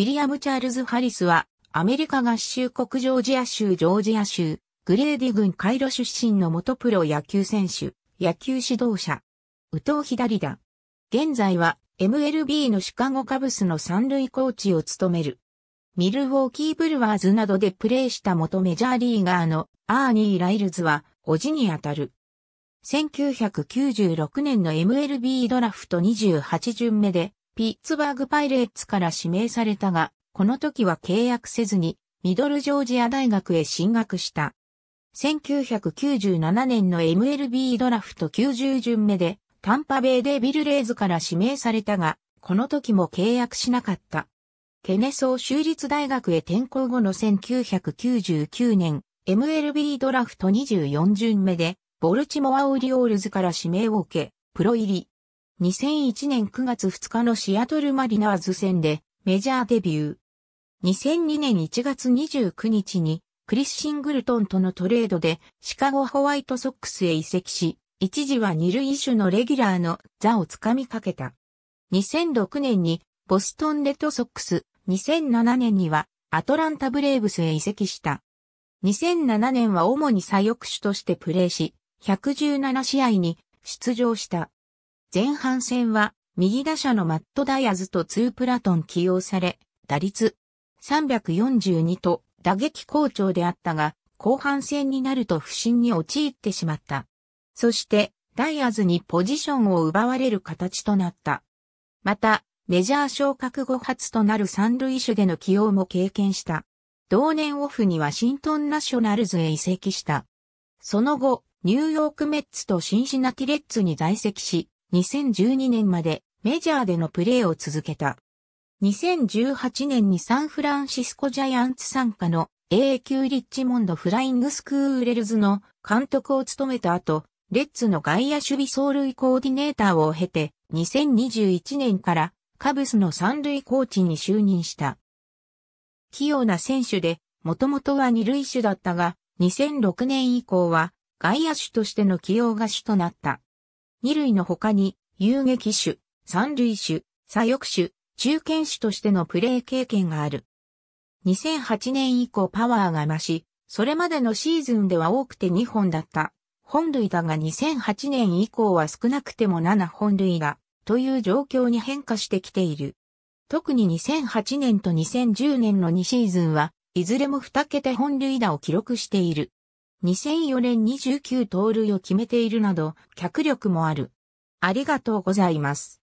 ウィリアム・チャールズ・ハリスは、アメリカ合衆国ジョージア州ジョージア州、グレーディ郡カイロ出身の元プロ野球選手、野球指導者、宇藤左だ。現在は、MLB のシカゴカブスの三塁コーチを務める。ミルウォーキーブルワーズなどでプレーした元メジャーリーガーのアーニー・ライルズは、おじにあたる。1996年の MLB ドラフト28巡目でピッツバーグパイレーツから指名されたが、この時は契約せずに、ミドルジョージア大学へ進学した。1997年の MLB ドラフト90巡目で、タンパベイデビルレーズから指名されたが、この時も契約しなかった。ケネソー州立大学へ転校後の1999年、MLB ドラフト24巡目で、ボルチモアオリオールズから指名を受け、プロ入り。2001年9月2日のシアトルマリナーズ戦でメジャーデビュー。2002年1月29日にクリス・シングルトンとのトレードでシカゴホワイトソックスへ移籍し、一時は二塁手のレギュラーの座をつかみかけた。2006年にボストンレッドソックス、2007年にはアトランタブレーブスへ移籍した。2007年は主に左翼手としてプレーし、117試合に出場した。前半戦は右打者のマット・ダイアズとツープラトン起用され、打率342と打撃好調であったが、後半戦になると不振に陥ってしまった。そして、ダイアズにポジションを奪われる形となった。また、メジャー昇格後初となる三塁手での起用も経験した。同年オフにワシントンナショナルズへ移籍した。その後、ニューヨークメッツとシンシナティレッツに在籍し、2012年までメジャーでのプレーを続けた。2018年にサンフランシスコジャイアンツ参加の A 級リッチモンドフライングスクーレルズの監督を務めた後、レッツの外野守備走塁コーディネーターを経て、2021年からカブスの三塁コーチに就任した。器用な選手で、もともとは二塁手だったが、2006年以降は外野手としての起用が主となった。二類の他に、遊撃手、三類手、左翼手、中堅手としてのプレー経験がある。2008年以降パワーが増し、それまでのシーズンでは多くて2本だった。本類打が2008年以降は少なくても7本類打という状況に変化してきている。特に2008年と2010年の2シーズンは、いずれも2桁本塁打を記録している。2004年29盗塁を決めているなど、脚力もある。ありがとうございます。